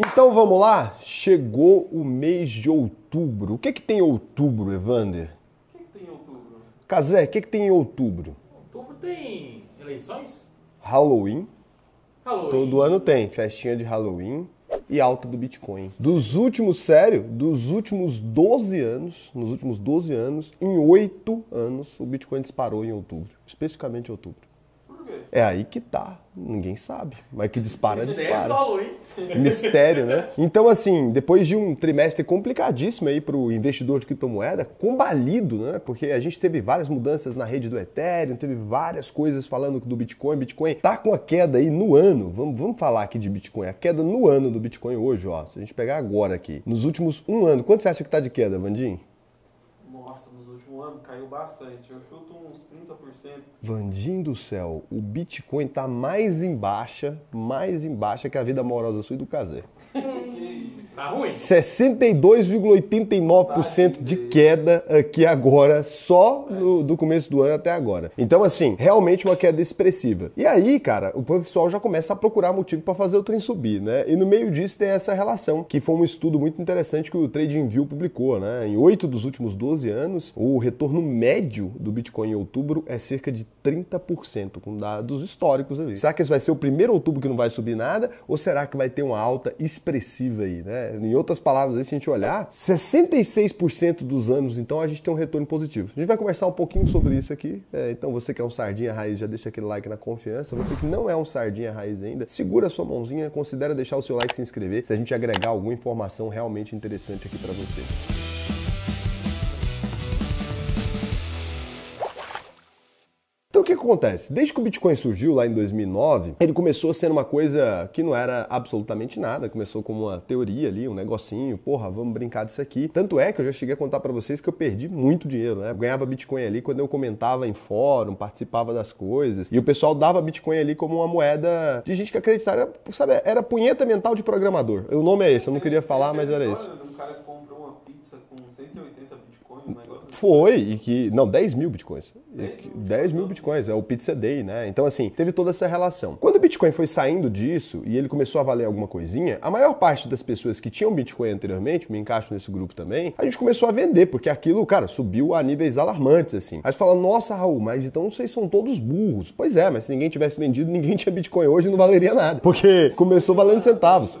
Então vamos lá? Chegou o mês de outubro. O que, é que tem em outubro, Evander? O que, é que tem em outubro? Casé, o que, é que tem em outubro? Outubro tem eleições? Halloween. Halloween. Todo ano tem festinha de Halloween e alta do Bitcoin. Dos últimos, sério, dos últimos 12 anos, nos últimos 12 anos, em 8 anos, o Bitcoin disparou em outubro, especificamente em outubro. É aí que tá. Ninguém sabe. Mas que dispara, Esse é dispara. É Mistério, né? Então, assim, depois de um trimestre complicadíssimo aí para o investidor de criptomoeda, combalido, né? Porque a gente teve várias mudanças na rede do Ethereum, teve várias coisas falando do Bitcoin. Bitcoin tá com a queda aí no ano. Vamos, vamos falar aqui de Bitcoin. A queda no ano do Bitcoin hoje, ó. Se a gente pegar agora aqui, nos últimos um ano, quanto você acha que tá de queda, Vandinho? último ano caiu bastante. Eu chuto uns 30%. Vandim do céu, o Bitcoin tá mais em baixa, mais em baixa que a vida amorosa sua e do Casé. Tá ruim? 62,89% tá de queda aqui agora, só no, do começo do ano até agora. Então, assim, realmente uma queda expressiva. E aí, cara, o pessoal já começa a procurar motivo para fazer o trem subir, né? E no meio disso tem essa relação, que foi um estudo muito interessante que o TradingView publicou, né? Em oito dos últimos 12 anos, o o retorno médio do Bitcoin em outubro é cerca de 30%, com dados históricos ali. Será que esse vai ser o primeiro outubro que não vai subir nada? Ou será que vai ter uma alta expressiva aí, né? Em outras palavras, se a gente olhar, 66% dos anos, então, a gente tem um retorno positivo. A gente vai conversar um pouquinho sobre isso aqui. É, então, você que é um sardinha raiz, já deixa aquele like na confiança. Você que não é um sardinha raiz ainda, segura a sua mãozinha, considera deixar o seu like e se inscrever se a gente agregar alguma informação realmente interessante aqui para você. que acontece? Desde que o Bitcoin surgiu lá em 2009, ele começou sendo uma coisa que não era absolutamente nada, começou como uma teoria ali, um negocinho, porra, vamos brincar disso aqui. Tanto é que eu já cheguei a contar para vocês que eu perdi muito dinheiro, né? Eu ganhava Bitcoin ali quando eu comentava em fórum, participava das coisas, e o pessoal dava Bitcoin ali como uma moeda de gente que acreditava, sabe, era punheta mental de programador. O nome é esse, eu não queria falar, mas era isso. Foi, e que. Não, 10 mil bitcoins. 10 mil bitcoins, é o Pizza Day, né? Então, assim, teve toda essa relação. Quando o Bitcoin foi saindo disso e ele começou a valer alguma coisinha, a maior parte das pessoas que tinham Bitcoin anteriormente, me encaixo nesse grupo também, a gente começou a vender, porque aquilo, cara, subiu a níveis alarmantes, assim. Aí você fala, nossa, Raul, mas então vocês são todos burros. Pois é, mas se ninguém tivesse vendido, ninguém tinha Bitcoin hoje não valeria nada. Porque começou valendo centavos.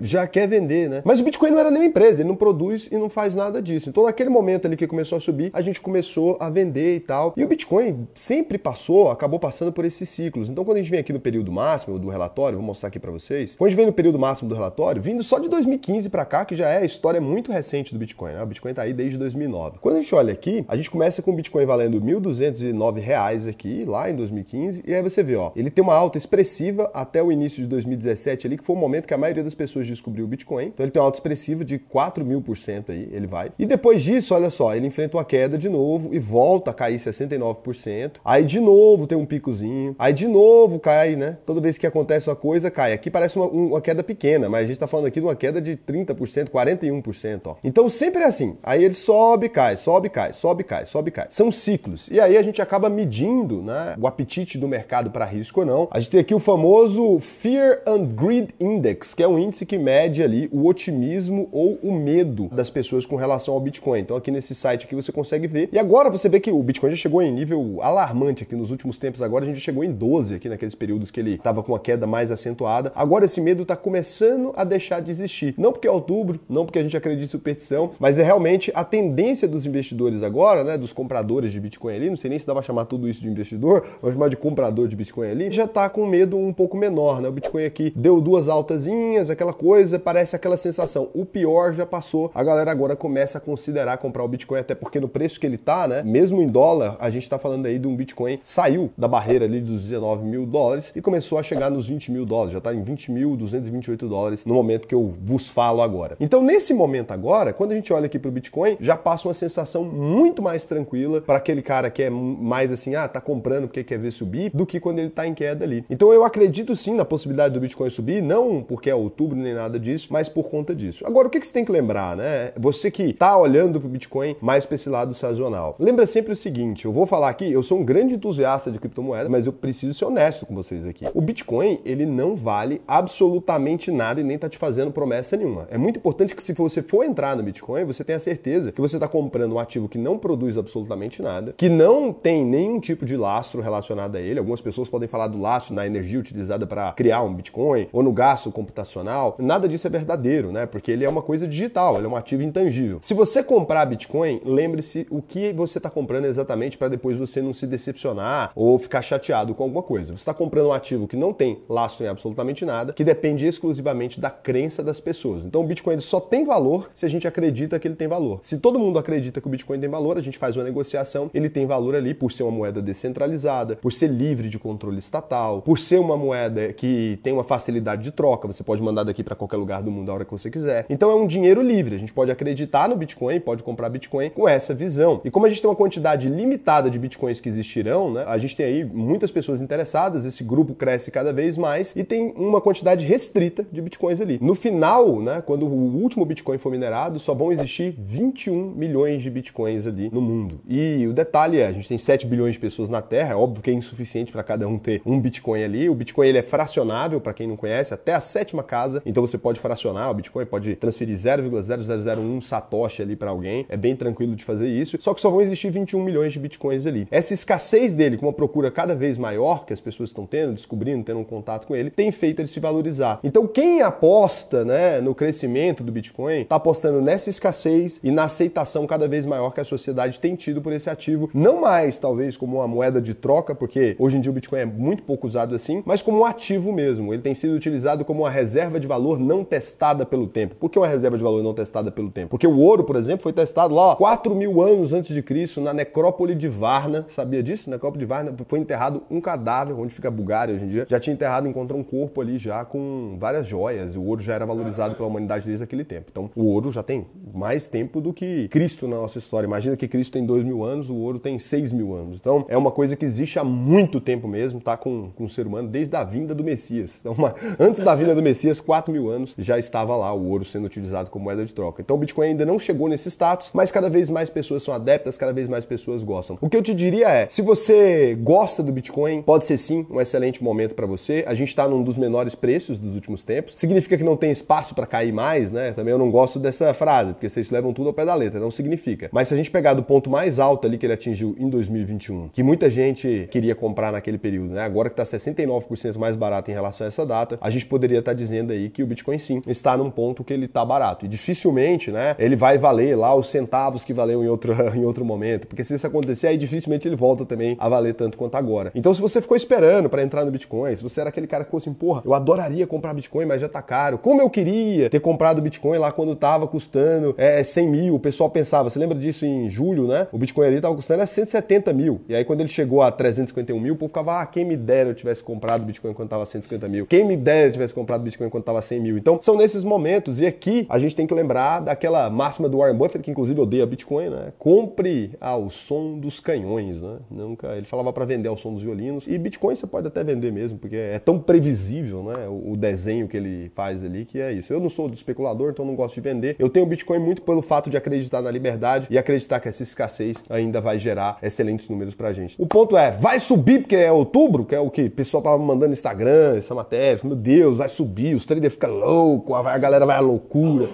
já quer vender, né? Mas o Bitcoin não era nem empresa, ele não produz e não faz nada disso. Então, naquele momento ali que começou a subir, a gente começou a vender e tal. E o Bitcoin sempre passou, acabou passando por esses ciclos. Então, quando a gente vem aqui no período máximo do relatório, vou mostrar aqui para vocês. Quando a gente vem no período máximo do relatório, vindo só de 2015 para cá, que já é a história muito recente do Bitcoin, né? O Bitcoin tá aí desde 2009. Quando a gente olha aqui, a gente começa com o Bitcoin valendo R$ 1.209 aqui, lá em 2015, e aí você vê, ó, ele tem uma alta expressiva até o início de 2017 ali, que foi o momento que a maioria das pessoas pessoas descobriu o Bitcoin. Então ele tem um alto expressivo de 4 mil por cento aí, ele vai. E depois disso, olha só, ele enfrenta uma queda de novo e volta a cair 69%. Aí de novo tem um picozinho. Aí de novo cai, né? Toda vez que acontece uma coisa, cai. Aqui parece uma, uma queda pequena, mas a gente tá falando aqui de uma queda de 30%, 41%, ó. Então sempre é assim. Aí ele sobe, cai, sobe, cai, sobe, cai, sobe, cai. São ciclos. E aí a gente acaba medindo, né, o apetite do mercado para risco ou não. A gente tem aqui o famoso Fear and Greed Index, que é um índice índice que mede ali o otimismo ou o medo das pessoas com relação ao Bitcoin. Então aqui nesse site aqui você consegue ver. E agora você vê que o Bitcoin já chegou em nível alarmante aqui nos últimos tempos. Agora a gente chegou em 12 aqui naqueles períodos que ele estava com uma queda mais acentuada. Agora esse medo está começando a deixar de existir. Não porque é outubro, não porque a gente acredita em superstição, mas é realmente a tendência dos investidores agora, né, dos compradores de Bitcoin ali, não sei nem se dá para chamar tudo isso de investidor, vamos chamar de comprador de Bitcoin ali, já está com medo um pouco menor, né? O Bitcoin aqui deu duas altazinhas, aquela aquela coisa, parece aquela sensação. O pior já passou, a galera agora começa a considerar comprar o Bitcoin, até porque no preço que ele tá, né? Mesmo em dólar, a gente tá falando aí de um Bitcoin saiu da barreira ali dos 19 mil dólares e começou a chegar nos 20 mil dólares, já tá em 20 mil 228 dólares no momento que eu vos falo agora. Então, nesse momento agora, quando a gente olha aqui pro Bitcoin, já passa uma sensação muito mais tranquila para aquele cara que é mais assim, ah, tá comprando porque quer ver subir, do que quando ele tá em queda ali. Então, eu acredito sim na possibilidade do Bitcoin subir, não porque é outubro nem nada disso, mas por conta disso. Agora, o que, que você tem que lembrar, né? Você que está olhando para o Bitcoin mais para esse lado sazonal, lembra sempre o seguinte: eu vou falar aqui, eu sou um grande entusiasta de criptomoeda, mas eu preciso ser honesto com vocês aqui. O Bitcoin, ele não vale absolutamente nada e nem está te fazendo promessa nenhuma. É muito importante que, se você for entrar no Bitcoin, você tenha certeza que você está comprando um ativo que não produz absolutamente nada, que não tem nenhum tipo de lastro relacionado a ele. Algumas pessoas podem falar do lastro na energia utilizada para criar um Bitcoin ou no gasto computacional tal. Nada disso é verdadeiro, né? Porque ele é uma coisa digital, ele é um ativo intangível. Se você comprar Bitcoin, lembre-se o que você está comprando exatamente para depois você não se decepcionar ou ficar chateado com alguma coisa. Você está comprando um ativo que não tem lastro em absolutamente nada, que depende exclusivamente da crença das pessoas. Então o Bitcoin só tem valor se a gente acredita que ele tem valor. Se todo mundo acredita que o Bitcoin tem valor, a gente faz uma negociação, ele tem valor ali por ser uma moeda descentralizada, por ser livre de controle estatal, por ser uma moeda que tem uma facilidade de troca, você pode mandar daqui daqui para qualquer lugar do mundo a hora que você quiser. Então é um dinheiro livre, a gente pode acreditar no Bitcoin, pode comprar Bitcoin com essa visão. E como a gente tem uma quantidade limitada de Bitcoins que existirão, né, a gente tem aí muitas pessoas interessadas, esse grupo cresce cada vez mais e tem uma quantidade restrita de Bitcoins ali. No final, né, quando o último Bitcoin for minerado, só vão existir 21 milhões de Bitcoins ali no mundo. E o detalhe é, a gente tem 7 bilhões de pessoas na Terra, é óbvio que é insuficiente para cada um ter um Bitcoin ali. O Bitcoin ele é fracionável, para quem não conhece, até a sétima casa então você pode fracionar o Bitcoin, pode transferir 0,0001 satoshi ali para alguém. É bem tranquilo de fazer isso. Só que só vão existir 21 milhões de Bitcoins ali. Essa escassez dele, com uma procura cada vez maior que as pessoas estão tendo, descobrindo, tendo um contato com ele, tem feito ele se valorizar. Então quem aposta, né, no crescimento do Bitcoin, está apostando nessa escassez e na aceitação cada vez maior que a sociedade tem tido por esse ativo, não mais talvez como uma moeda de troca, porque hoje em dia o Bitcoin é muito pouco usado assim, mas como um ativo mesmo. Ele tem sido utilizado como uma reserva de valor valor não testada pelo tempo. Por que uma reserva de valor não testada pelo tempo? Porque o ouro, por exemplo, foi testado lá ó, 4 mil anos antes de Cristo na necrópole de Varna. Sabia disso? Na necrópole de Varna foi enterrado um cadáver, onde fica a Bulgária hoje em dia. Já tinha enterrado, encontrou um corpo ali já com várias joias. O ouro já era valorizado pela humanidade desde aquele tempo. Então o ouro já tem mais tempo do que Cristo na nossa história. Imagina que Cristo tem 2 mil anos, o ouro tem 6 mil anos. Então é uma coisa que existe há muito tempo mesmo, tá? Com, com o ser humano, desde a vinda do Messias. Então, uma... antes da vinda do Messias, 4 4 mil anos já estava lá o ouro sendo utilizado como moeda de troca. Então o Bitcoin ainda não chegou nesse status, mas cada vez mais pessoas são adeptas, cada vez mais pessoas gostam. O que eu te diria é, se você gosta do Bitcoin, pode ser sim um excelente momento para você. A gente está num dos menores preços dos últimos tempos. Significa que não tem espaço para cair mais, né? Também eu não gosto dessa frase, porque vocês levam tudo ao pé da letra, não significa. Mas se a gente pegar do ponto mais alto ali que ele atingiu em 2021, que muita gente queria comprar naquele período, né? Agora que está 69% mais barato em relação a essa data, a gente poderia estar tá dizendo aí que o Bitcoin sim está num ponto que ele está barato. E dificilmente, né, ele vai valer lá os centavos que valeu em outro, em outro momento, porque se isso acontecer, aí dificilmente ele volta também a valer tanto quanto agora. Então, se você ficou esperando para entrar no Bitcoin, se você era aquele cara que ficou assim, porra, eu adoraria comprar Bitcoin, mas já tá caro, como eu queria ter comprado Bitcoin lá quando tava custando é, 100 mil, o pessoal pensava, você lembra disso em julho, né? O Bitcoin ali tava custando 170 mil, e aí quando ele chegou a 351 mil, o povo ficava, ah, quem me dera eu tivesse comprado Bitcoin quando tava 150 mil, quem me dera eu tivesse comprado Bitcoin quando tava 100 mil. Então são nesses momentos, e aqui a gente tem que lembrar daquela máxima do Warren Buffett, que inclusive odeia Bitcoin, né? Compre ao som dos canhões, né? Nunca, ele falava para vender ao som dos violinos, e Bitcoin você pode até vender mesmo, porque é tão previsível, né? O desenho que ele faz ali, que é isso. Eu não sou do especulador, então não gosto de vender. Eu tenho Bitcoin muito pelo fato de acreditar na liberdade e acreditar que essa escassez ainda vai gerar excelentes números pra gente. O ponto é, vai subir, porque é outubro, que é o que o pessoal tava mandando Instagram, essa matéria, meu Deus, vai subir, os traders fica louco, a galera vai à loucura.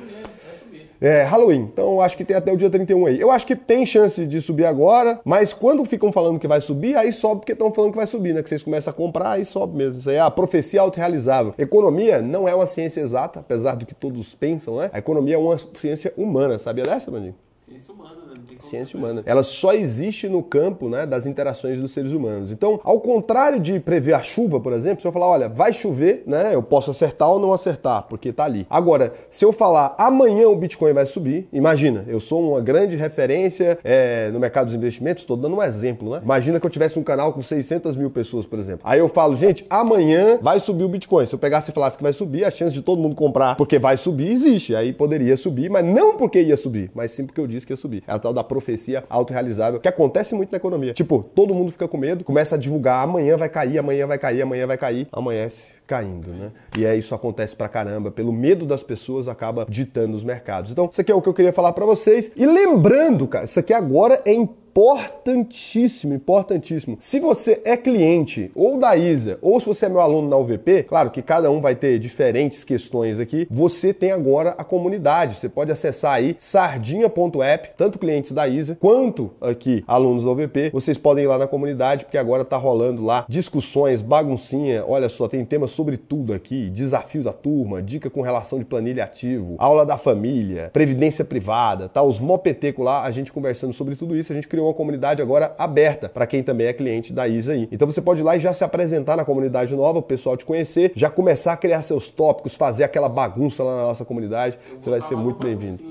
É, é, é, Halloween. Então acho que tem até o dia 31 aí. Eu acho que tem chance de subir agora, mas quando ficam falando que vai subir, aí sobe porque estão falando que vai subir, né? Que vocês começam a comprar, aí sobe mesmo. Isso aí é a profecia autorrealizável. Economia não é uma ciência exata, apesar do que todos pensam, né? A economia é uma ciência humana. Sabia dessa, Bandinho? Ciência humana, né? Ciência humana. Ela só existe no campo né, das interações dos seres humanos. Então, ao contrário de prever a chuva, por exemplo, se eu falar, olha, vai chover, né? Eu posso acertar ou não acertar, porque tá ali. Agora, se eu falar amanhã o Bitcoin vai subir, imagina, eu sou uma grande referência é, no mercado dos investimentos, estou dando um exemplo, né? Imagina que eu tivesse um canal com 600 mil pessoas, por exemplo. Aí eu falo, gente, amanhã vai subir o Bitcoin. Se eu pegasse e falasse que vai subir, a chance de todo mundo comprar porque vai subir existe. Aí poderia subir, mas não porque ia subir, mas sim porque eu disse disse que ia subir. É a tal da profecia autorrealizável, que acontece muito na economia. Tipo, todo mundo fica com medo, começa a divulgar, amanhã vai cair, amanhã vai cair, amanhã vai cair, amanhece caindo, né? E é isso acontece pra caramba, pelo medo das pessoas acaba ditando os mercados. Então, isso aqui é o que eu queria falar para vocês. E lembrando, cara, isso aqui agora é importantíssimo, importantíssimo. Se você é cliente ou da ISA, ou se você é meu aluno na UVP, claro que cada um vai ter diferentes questões aqui, você tem agora a comunidade. Você pode acessar aí sardinha.app, tanto clientes da ISA quanto aqui alunos da UVP. Vocês podem ir lá na comunidade, porque agora tá rolando lá discussões, baguncinha, olha só, tem temas sobre tudo aqui: desafio da turma, dica com relação de planilha ativo, aula da família, previdência privada, tá? Os mopetecos lá, a gente conversando sobre tudo isso, a gente criou uma comunidade agora aberta para quem também é cliente da Isa aí. Então você pode ir lá e já se apresentar na comunidade nova, o pessoal te conhecer, já começar a criar seus tópicos, fazer aquela bagunça lá na nossa comunidade. Você vai ser muito bem-vindo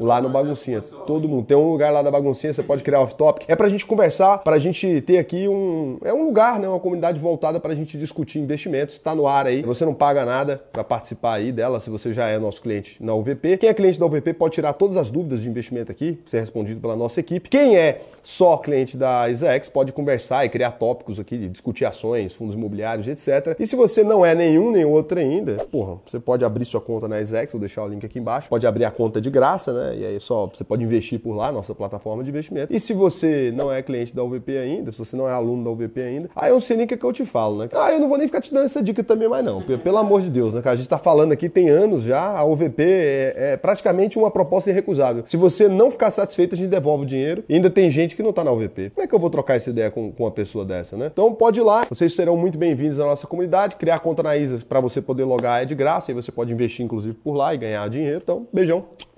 lá no Baguncinha. Todo mundo. Tem um lugar lá da Baguncinha, você pode criar off-topic. É pra gente conversar, pra gente ter aqui um. É um lugar, né? Uma comunidade voltada pra gente discutir investimentos. Tá no ar aí. Você não paga nada pra participar aí dela, se você já é nosso cliente na UVP. Quem é cliente da UVP pode tirar todas as dúvidas de investimento aqui, ser respondido pela nossa equipe. Quem é só cliente da Isaex pode conversar e criar tópicos aqui, discutir ações, fundos imobiliários, etc. E se você não é nenhum nem outro ainda, porra, você pode abrir sua conta na Isaex, vou deixar o link aqui embaixo. Pode abrir a conta de graça, né? E aí é só você pode investir por lá, nossa plataforma de investimento. E se você não é cliente da UVP ainda, se você não é aluno da UVP ainda, aí eu não sei nem o que, é que eu te falo, né? Ah, eu não vou nem ficar te dando essa dica também mais não. Pelo amor de Deus, né? a gente tá falando aqui tem anos já, a UVP é, é praticamente uma proposta irrecusável. Se você não ficar satisfeito, a gente devolve o dinheiro. E ainda tem gente que não tá na UVP. Como é que eu vou trocar essa ideia com, com uma pessoa dessa, né? Então pode ir lá, vocês serão muito bem-vindos à nossa comunidade. Criar conta na ISA para você poder logar é de graça, aí você pode investir inclusive por lá e ganhar dinheiro. Então, beijão.